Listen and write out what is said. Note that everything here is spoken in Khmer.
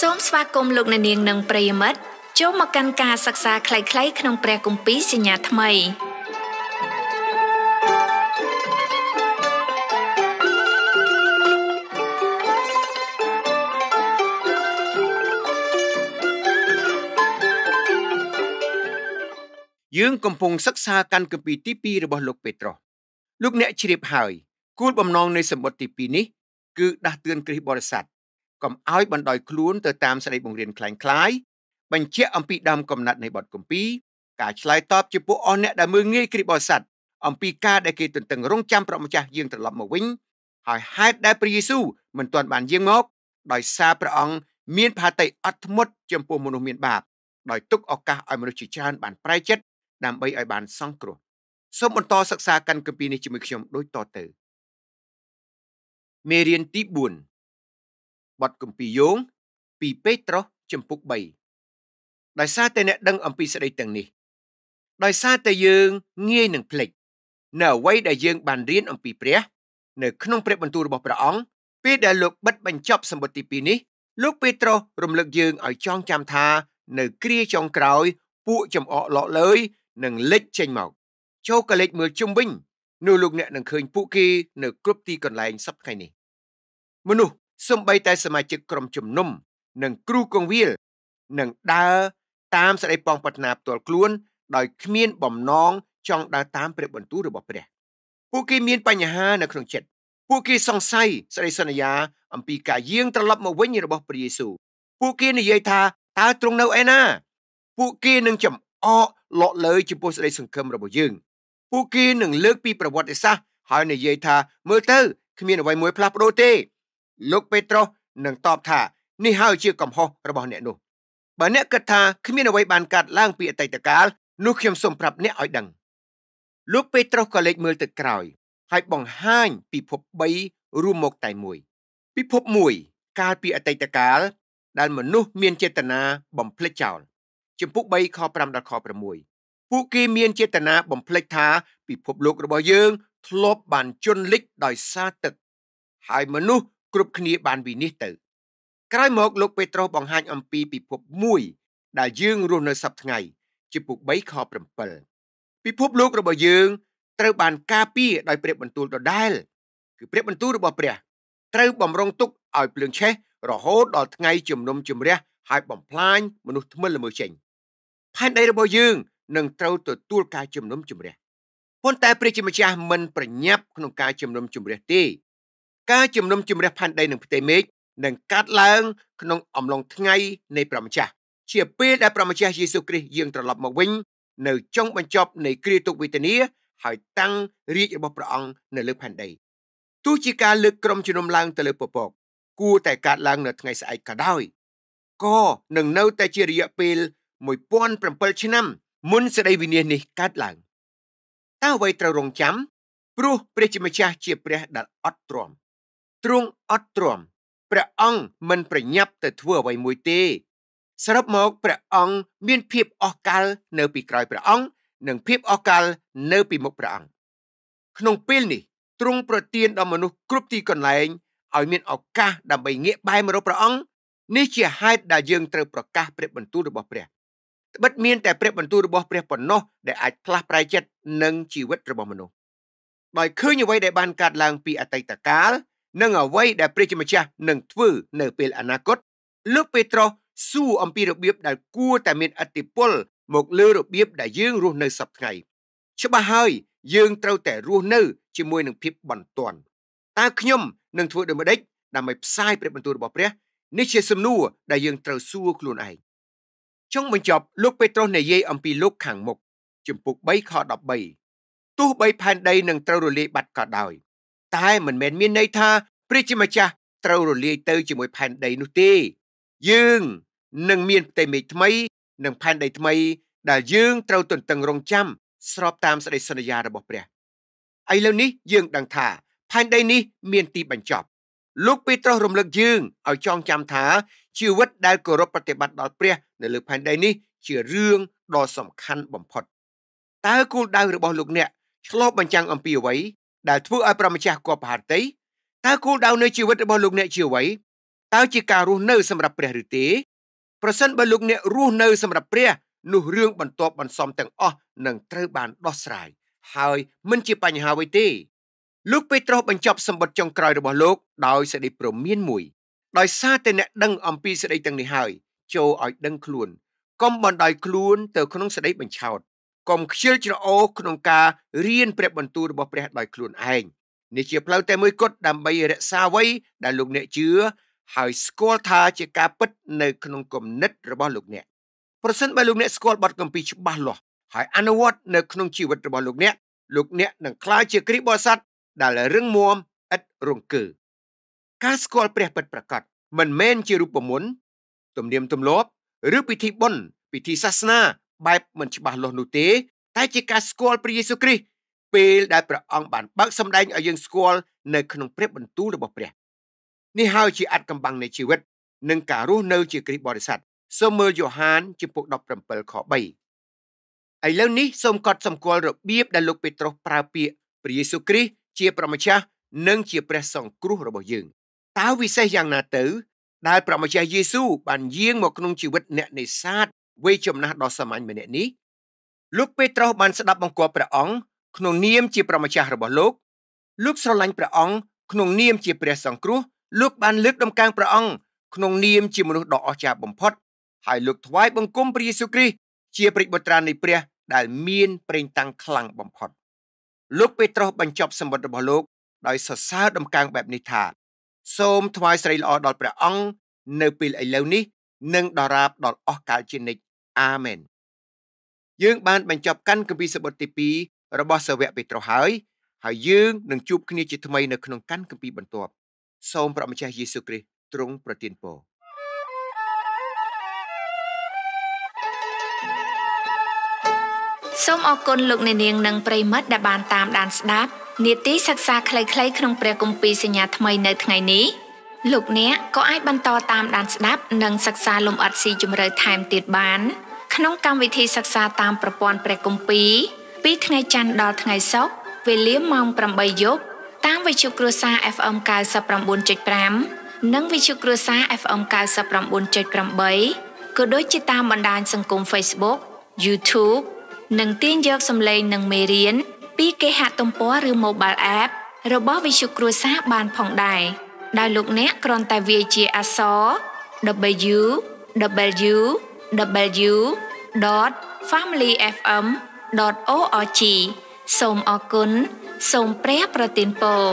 សូមស្វាគមន៍លោកអ្នកនាងនិងប្រិយមិត្តចូលមកកាន់ការសិក្សាខ្លីៗក្នុងព្រះគម្ពីរសញ្ញាថ្មីយើងកំពុងសិក្សាកាន់គម្ពីរទី2របស់លោកពេត្រុសលោកអ្នកជ្រាបហើយគោលបំណងនៃសម្បត្តិទី2នេះគឺដាស់តឿនគ្រិស្តបរិស័ទកុំឲ្យបណ្ដោយខ្លួនទៅតាមសេចក្តីបង្រៀនคล้ายៗបញ្ជាក់អំពីដើមកំណត់នៃបទគម្ពីរការឆ្លើយតបចំពោះអស់អ្នកដែលមើងងាយគ្រីបោស័តអំពីការដែលគេទន្ទឹងរង់ចាំប្រម្ចាស់យាងត្រឡប់មកវិញហើយហេតុដែលព្រះយេស៊ូវមិនទាន់បានយាងមកដោយសារព្រះអង្គមានផាតីអត់ធ្មត់ចំពោះមនុស្សមានបាបដោយទុកឱកាសឲ្យមនុស្សជាច្រើនបានប្រែចិត្តដើម្បីឲ្យបានសង្គ្រោះសូមបន្តសិក្សាកាន់គម្ពីរនេះជាមួយខ្ញុំដូចតទៅមេរៀនទី4បទគម្ពីរយោងពីពេត្រុសជំពូក3ដោយសារតែអ្នកដឹងអំពីសេចក្តីទាំងនេះដោយសារតែយើងងាយនឹងភ្លេចនៅអ្វីដែលយើងបានរៀនអំពីព្រះនៅក្នុងព្រះបន្ទូលរបស់ព្រះអង្គពេលដែលលោកបិទបញ្ចប់សម្បត្តិទី2នេះលោកពេត្រុសរំលឹកយើងឲ្យចងចាំថា នៅគ្រាចុងក្រោយពួកចំអកលោកលើយនឹងលេចចេញមកចូលក៏លេចមើលជុំវិញនោះលោកអ្នកនឹងឃើញពួកគេនៅគ្រប់ទីកន្លែងសប្តាហ៍ថ្ងៃនេះមនុស្សសម្បីតែសមាជិកក្រុមជំនុំ និងគ្រូកងវាលនឹងដើរតាមសេចក្តីប៉ងប្រាថ្នាផ្ទាល់ខ្លួន ដោយគ្មានបំណងចង់ដើរតាមព្រះបន្ទូលរបស់ព្រះពួកគេមានបញ្ហានៅក្នុងចិត្តពួកគេសង្ស័យសេចក្តីសន្យាអំពីការយាងត្រឡប់មកវិញរបស់ព្រះយេស៊ូវពួកគេនិយាយថាតើទ្រង់នៅឯណាពួកគេនឹងចំអកលក់លើចំពោះសេចក្តីសង្ឃឹមរបស់យើងពួកគេនឹងលើកពីប្រវត្តិសាស្ត្រហើយនិយាយថាមើលទៅគ្មានអ្វីមួយផ្លាស់ប្ដូរទេលោកពេត្រុសនឹងតបថានេះហើយជាកំហុសរបស់អ្នកនោះបើអ្នកគិតថាគ្មានអ្វីបានកាត់ឡើងពីអតីតកាល នោះខ្ញុំសូមប្រាប់អ្នកឲ្យដឹង លោកពេត្រុសក៏លេចមើលទៅក្រោយហើយបង្ហាញពិភព3រួមមកតែមួយពិភព1កាលពីអតីតកាលដែល មនុស្សមានចេតនាបំភ្លេចចោលចំពុក3ខ5ដល់ខ6ពួកគេមានចេតនាបំភ្លេចថាពិភពលោករបស់យើងធ្លាប់បានជន់លិចដោយសារទឹកហើយមនុស្សគ្រប់គ្នាបានពីនេះទៅក្រោយមកលោកពេត្រុសបង្ហាញអំពីពិភពមួយដែលយើងរស់នៅសប្តាហ៍ថ្ងៃ ជាពុ3ខ7ពិភពលោករបស់យើងត្រូវបានការពារដោយព្រះបន្ទូលដដែលគឺព្រះបន្ទូលរបស់ព្រះត្រូវបំរុងទុកឲ្យភ្លើងឆេះរហូតដល់ថ្ងៃជំនុំជម្រះ ហើយបំផ្លាញមនុស្សថ្មិលល្មើសចេញផែនដីរបស់យើងនឹងត្រូវទទួលការជំនុំជម្រះប៉ុន្តែព្រះជាម្ចាស់មិនប្រញាប់ក្នុងការជំនុំជម្រះទេការជំនុំជម្រះផែនដីនិងផ្ទៃមេឃនឹងកាត់ឡើងក្នុងអំឡុងថ្ងៃ នៃព្រះម្ចាស់ជាពេលដែលព្រះម្ចាស់យេស៊ូវគ្រីស្ទយាងត្រឡប់មកវិញនៅចុងបញ្ចប់នៃគ្រាទុក្ខវេទនាហើយតាំងរាជរបស់ព្រះអង្គនៅលើផែនដីទោះជាការលើកក្រុមជំនុំឡើងទៅលើពពកគួរតែកើតឡើង នៅថ្ងៃស្អែកក៏ដោយក៏នឹងនៅតែជារយៈពេល1007ឆ្នាំមុនសេចក្តីវិនាសនេះកើតឡើងតើអ្វីត្រូវរងចាំព្រោះព្រះជាម្ចាស់ជាព្រះដែលអត់ទ្រាំទ្រង់អត់ទ្រាំព្រះអង្គមិនប្រញាប់ទៅធ្វើអ្វីមួយទេសរុបមកព្រះអង្គមានភាពអស់កលនៅពីក្រោយព្រះអង្គនិងភាពអស់កលនៅពីមុខព្រះអង្គក្នុងពេលនេះទ្រង់ប្រទានដល់មនុស្សគ្រប់ទីកន្លែងឲ្យមានឱកាសដើម្បីងាកបែរមករកព្រះអង្គនេះជាហេតុដែលយើងត្រូវប្រកាសព្រះបន្ទូលរបស់ព្រះត្បិតមានតែព្រះបន្ទូលរបស់ព្រះប៉ុណ្ណោះដែលអាចផ្លាស់ប្រែចិត្តនិងជីវិតរបស់មនុស្សដោយឃើញអ្វីដែលបានកើតឡើងពីអតីតកាលនិងអ្វីដែលព្រះជាម្ចាស់នឹងធ្វើនៅពេលអនាគតលោកពេត្រុសសួរអំពីរបៀបដែលគួរតែមានអតិពលមកលើរបៀបដែលយើងរស់នៅសប្តាហ៍ច្បាស់ហើយយើងត្រូវតែរស់នៅជាមួយនឹងភាពបន្ទាន់តើខ្ញុំនឹងធ្វើដូចម្តេចដើម្បីផ្សាយព្រះបន្ទូលរបស់ព្រះនេះជាសំណួរដែលយើងត្រូវសួរខ្លួនឯងចុងបញ្ចប់លោកពេត្រុសនិយាយអំពីលោកខាងមុខជំពូក3ខ13ទោះបីផែនដីនឹងត្រូវរលាយបាត់ក៏ដោយតែមិនមែនមានន័យថាព្រះជាម្ចាស់ត្រូវរលាយទៅជាមួយផែនដីនោះទេ យើងនឹងមានផ្ទៃមេឃថ្មី និងផែនដីថ្មីដែលយើងត្រូវទន្ទឹងរង់ចាំស្របតាមសេចក្តីសន្យារបស់ព្រះឥឡូវនេះយើងដឹងថាផែនដីនេះមានទីបញ្ចប់ លោកពេត្រុសរំលឹក យើងឲ្យចងចាំថាជីវិតដែលគោរពប្រតិបត្តិដល់ព្រះ នៅលើផែនដីនេះជារឿងដ៏សំខាន់បំផុតតើគោលដៅរបស់លោកអ្នកឆ្លោះបញ្ចាំងអំពីអ្វីដែលធ្វើឲ្យប្រមម្ចាស់គបហត្ថីតើគោលដៅនៃជីវិតរបស់លោកអ្នកជាអ្វីតើជាការរស់នៅ សម្រាប់ព្រះឬទេប្រសិនបើលោកអ្នក រស់នៅ សម្រាប់ព្រះនោះរឿងបន្ទាប់បន្សំទាំងអស់នឹងត្រូវបានដោះស្រាយ ហើយមិនជាបញ្ហាអ្វីទេ លោកពេត្រុសបញ្ចប់សម្បត្តិចុងក្រោយរបស់លោក ដោយសេចក្តីប្រមានមួយដោយសារតែអ្នកដឹងអំពីសេចក្តីទាំងនេះហើយ ចូលឲ្យដឹងខ្លួនកុំបណ្ដោយខ្លួនទៅក្នុងសេចក្តីបញ្ឆោតកុំខ្ជិលច្រអូសក្នុងការរៀនព្រះបន្ទូលរបស់ព្រះដោយខ្លួនឯងនេះជាផ្លូវតែមួយគត់ដើម្បីរក្សាអ្វីដែលលោកអ្នកជឿហើយស្គាល់ថាជាការពិតនៅក្នុងគំនិតរបស់លោកអ្នកប្រសិនបើលោកអ្នកស្គាល់បទគម្ពីរច្បាស់លាស់ហើយអនុវត្តនៅក្នុងជីវិតរបស់លោកអ្នកលោកអ្នកនឹងក្លាយជាគ្រីស្ទបរិស័ទដែលរឹងមាំឥតរង្គើការស្គាល់ព្រះពិតប្រាកដមិនមែនជារូបមន្តទំនៀមទម្លាប់ ឬពិធីបុណ្យពិធីសាសនាបែបមិនច្បាស់លាស់នោះទេតែជាការស្គាល់ព្រះយេស៊ូវគ្រីស្ទពេលដែលព្រះអង្គបានបើកសម្ដែងឲ្យយើងស្គាល់នៅក្នុងព្រះបន្ទូលរបស់ព្រះ នេះហើយជាអត្តកម្បាំងនៃជីវិត និងការរស់នៅជាគ្រីស្ទបរិស័ទសូមមើលយ៉ូហានជំពូក17ខ3ឥឡូវនេះសូមកត់សម្គាល់របៀបដែលលោកពេត្រុសប្រើពាក្យព្រះយេស៊ូវគ្រីស្ទជាព្រះម្ចាស់និងជាព្រះសង្គ្រោះរបស់យើងតើវិសេសយ៉ាងណាទៅ ដែលព្រះម្ចាស់យេស៊ូវបានយាងមកក្នុងជីវិតអ្នកនេសាទវ័យចំណាស់ដ៏សាមញ្ញម្នាក់នេះលោកពេត្រុសបានស្ដាប់បង្គាប់ព្រះអង្គក្នុងនាមជាប្រម្ចាស់របស់លោកលោកស្រឡាញ់ព្រះអង្គក្នុងនាមជាព្រះសង្គ្រោះលោកបានលើកដំកើងព្រះអង្គក្នុង នាមជាមនុស្សដ៏អស្ចារ្យបំផុតហើយលោកថ្វាយបង្គំព្រះយេស៊ូវគ្រីស្ទជាព្រះបុត្រានៃព្រះ ដែល មានប្រេងតាំងខ្លាំងបំផុត លោកពេត្រុសបញ្ចប់សម្បត្តិរបស់លោកដោយសរសើរដំកើងបែបនេះថា សូមថ្វាយស្រីល្អដល់ព្រះអង្គនៅពេលឥឡូវនេះនិងដរាបដល់អស់កលជានិច្ចអាមែនយើងបានបញ្ចប់កាន់គម្ពីរសបុតទី2របស់សាវកពេត្រុសហើយហើយយើងនឹងជួបគ្នាជាថ្មី នៅក្នុងកាន់គម្ពីរបន្ទាប់ សូមព្រះម្ចាស់យេស៊ូវគ្រីស្ទទ្រង់ប្រទានពរសូមអរគុណលោកអ្នកនាងនិងប្រិមិត្តដែលបានតាមដានស្ដាប់នាទីសិក្សាខ្លីៗក្នុងព្រះគម្ពីរសញ្ញាថ្មីនៅថ្ងៃនេះលោកអ្នកក៏អាចបន្តតាមដានស្ដាប់ និងសិក្សាលំអិតស៊ីជម្រៅថែមទៀតបាន។ក្នុងកម្មវិធីសិក្សាតាមប្រព័ន្ធព្រះគម្ពីរពីថ្ងៃច័ន្ទដល់ថ្ងៃសុក្រវេលាម៉ោង8យប់តាមវិទ្យុគ្រួសារ FM 99.5និងវិទ្យុគ្រួសារ FM 99.8ក៏ដូចជាតាមបណ្ដាញសង្គម Facebook YouTube និងទាញយកសំឡេងនិងមេរៀនពីគេហទំព័រឬ Mobile App របស់វិទ្យុគ្រួសារបានផងដែរដោយលោកអ្នកគ្រាន់តែវាយជាអក្សរ www www.familyfm.org សូមអរគុណសូមព្រះប្រទានពរ